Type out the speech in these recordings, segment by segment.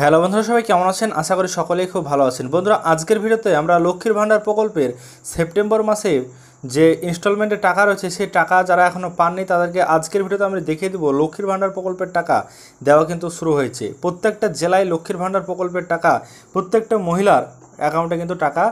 hello বন্ধুরা সবাই কেমন আছেন আশা করি সকলেই খুব ভালো আছেন বন্ধুরা আজকের ভিডিওতে আমরা লক্ষ্মীর ভাণ্ডার প্রকল্পের সেপ্টেম্বর মাসে যে ইনস্টলমেন্টের টাকা রয়েছে সেই টাকা যারা এখনও পাননি তাদেরকে আজকের ভিডিওতে আমরা দেখিয়ে দেবো লক্ষ্মীর ভাণ্ডার প্রকল্পের টাকা দেওয়া কিন্তু শুরু হয়েছে প্রত্যেকটা জেলায় লক্ষ্মীর ভাণ্ডার প্রকল্পের টাকা প্রত্যেকটা মহিলার অ্যাকাউন্টে কিন্তু টাকা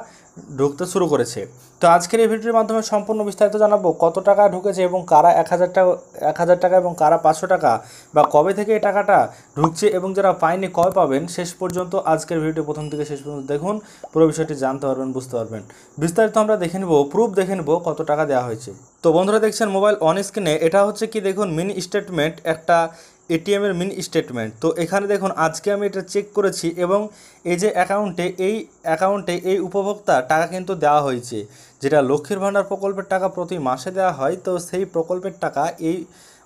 ঢুকতে শুরু করেছে তো আজকের এই ভিডিওর মাধ্যমে সম্পূর্ণ বিস্তারিত জানাবো কত টাকা ঢুকেছে এবং কারা এক হাজার টাকা এক হাজার টাকা এবং কারা পাঁচশো টাকা বা কবে থেকে এই টাকাটা ঢুকছে এবং যারা পায়নি কবে পাবেন শেষ পর্যন্ত আজকের ভিডিও প্রথম থেকে শেষ পর্যন্ত দেখুন পুরো বিষয়টি জানতে পারবেন বুঝতে পারবেন বিস্তারিত আমরা দেখে নেবো প্রুফ দেখে নেব কত টাকা দেওয়া হয়েছে তো বন্ধুরা দেখছেন মোবাইল অন স্ক্রিনে এটা হচ্ছে কি দেখুন মিনি স্টেটমেন্ট একটা এটিএমের মিন স্টেটমেন্ট তো এখানে দেখুন আজকে আমি এটা চেক করেছি এবং এই যে অ্যাকাউন্টে এই অ্যাকাউন্টে এই উপভোক্তা টাকা কিন্তু দেওয়া হয়েছে যেটা লক্ষ্মীর ভাণ্ডার প্রকল্পের টাকা প্রতি মাসে দেওয়া হয় তো সেই প্রকল্পের টাকা এই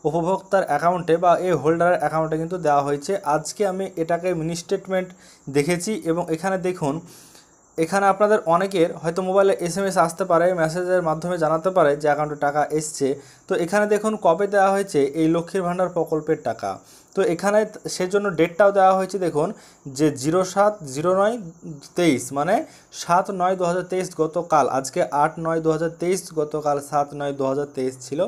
উপভোক্তার অ্যাকাউন্টে বা এই হোল্ডারের অ্যাকাউন্টে কিন্তু দেওয়া হয়েছে আজকে আমি এটাকে মিনি স্টেটমেন্ট দেখেছি এবং এখানে দেখুন এখানে আপনাদের অনেকের হয়তো মোবাইলে এস এম এস আসতে পারে মেসেজের মাধ্যমে জানাতে পারে যে অ্যাকাউন্টে টাকা এসছে তো এখানে দেখুন কবে দেওয়া হয়েছে এই লক্ষ্মীর ভাণ্ডার প্রকল্পের টাকা তো এখানে সেজন্য ডেটটাও দেওয়া হয়েছে দেখুন যে জিরো সাত জিরো নয় তেইশ মানে সাত নয় দু হাজার তেইশ গতকাল আজকে আট নয় দু হাজার তেইশ গতকাল সাত নয় দু হাজার তেইশ ছিল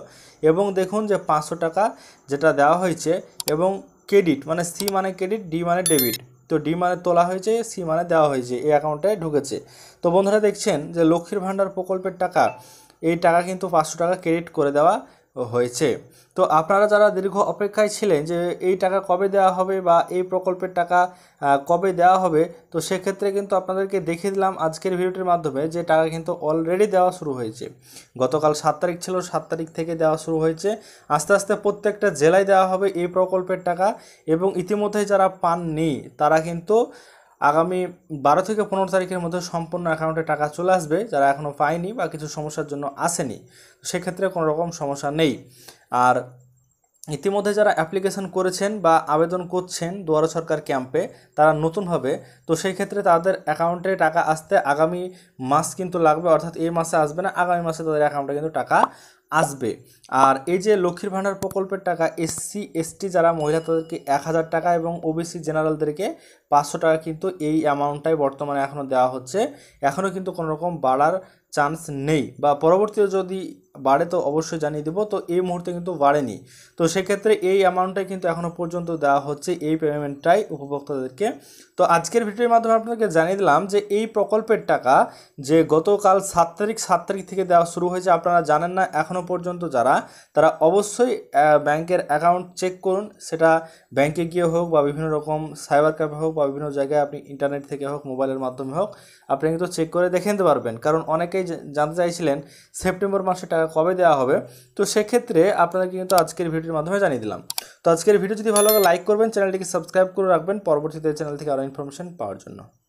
এবং দেখুন যে পাঁচশো টাকা যেটা দেওয়া হয়েছে এবং ক্রেডিট মানে সি মানে ক্রেডিট ডি মানে ডেবিট তো ডি মানে তোলা হয়েছে সি মানে দেওয়া হয়েছে এই অ্যাকাউন্টে ঢুকেছে তো বন্ধুরা দেখছেন যে লক্ষ্মীর ভাণ্ডার প্রকল্পের টাকা এই টাকা কিন্তু পাঁচশো টাকা ক্রেডিট করে দেওয়া হয়েছে তো আপনারা যারা দীর্ঘ অপেক্ষায় ছিলেন যে এই টাকা কবে দেওয়া হবে বা এই প্রকল্পের টাকা কবে দেওয়া হবে তো সেক্ষেত্রে কিন্তু আপনাদেরকে দেখিয়ে দিলাম আজকের ভিডিওটির মাধ্যমে যে টাকা কিন্তু অলরেডি দেওয়া শুরু হয়েছে গতকাল সাত তারিখ ছিল সাত তারিখ থেকে দেওয়া শুরু হয়েছে আস্তে আস্তে প্রত্যেকটা জেলায় দেওয়া হবে এই প্রকল্পের টাকা এবং ইতিমধ্যে যারা পাননি তারা কিন্তু আগামী বারো থেকে পনেরো তারিখের মধ্যে সম্পূর্ণ অ্যাকাউন্টে টাকা চলে আসবে যারা এখনও পায়নি বা কিছু সমস্যার জন্য আসেনি সেক্ষেত্রে কোনো রকম সমস্যা নেই আর ইতিমধ্যে যারা অ্যাপ্লিকেশন করেছেন বা আবেদন করছেন দুয়ার সরকার ক্যাম্পে তারা নতুন হবে তো সেই ক্ষেত্রে তাদের অ্যাকাউন্টে টাকা আসতে আগামী মাস কিন্তু লাগবে অর্থাৎ এই মাসে আসবে না আগামী মাসে তাদের অ্যাকাউন্টে কিন্তু টাকা আসবে আর এই যে লক্ষ্মীর ভাণ্ডার প্রকল্পের টাকা এসসি এসটি যারা মহিলা তাদেরকে এক হাজার টাকা এবং ওবিসি জেনারেলদেরকে পাঁচশো টাকা কিন্তু এই অ্যামাউন্টটাই বর্তমানে এখনও দেওয়া হচ্ছে এখনও কিন্তু কোনো রকম বাড়ার চান্স নেই বা পরবর্তীতে যদি বাড়ে তো অবশ্যই জানিয়ে দেবো তো এই মুহূর্তে কিন্তু বাড়েনি তো সেক্ষেত্রে এই অ্যামাউন্টটাই কিন্তু এখনও পর্যন্ত দেওয়া হচ্ছে এই পেমেন্টটাই উপভোক্তাদেরকে তো আজকের ভিডিওর মাধ্যমে আপনাদেরকে জানিয়ে দিলাম যে এই প্রকল্পের টাকা যে গতকাল সাত তারিখ সাত তারিখ থেকে দেওয়া শুরু হয়েছে আপনারা জানেন না এখনও এখনও পর্যন্ত যারা তারা অবশ্যই ব্যাংকের অ্যাকাউন্ট চেক করুন সেটা ব্যাংকে গিয়ে হোক বা বিভিন্ন রকম সাইবার ক্যাফে হোক বা বিভিন্ন জায়গায় আপনি ইন্টারনেট থেকে হোক মোবাইলের মাধ্যমে হোক আপনি কিন্তু চেক করে দেখে নিতে পারবেন কারণ অনেকেই জানতে চাইছিলেন সেপ্টেম্বর মাসে টাকা কবে দেওয়া হবে তো সেক্ষেত্রে আপনাদেরকে কিন্তু আজকের ভিডিওর মাধ্যমে জানিয়ে দিলাম তো আজকের ভিডিও যদি ভালো লাগে লাইক করবেন চ্যানেলটিকে সাবস্ক্রাইব করে রাখবেন পরবর্তীতে চ্যানেল থেকে আরও ইনফরমেশন পাওয়ার জন্য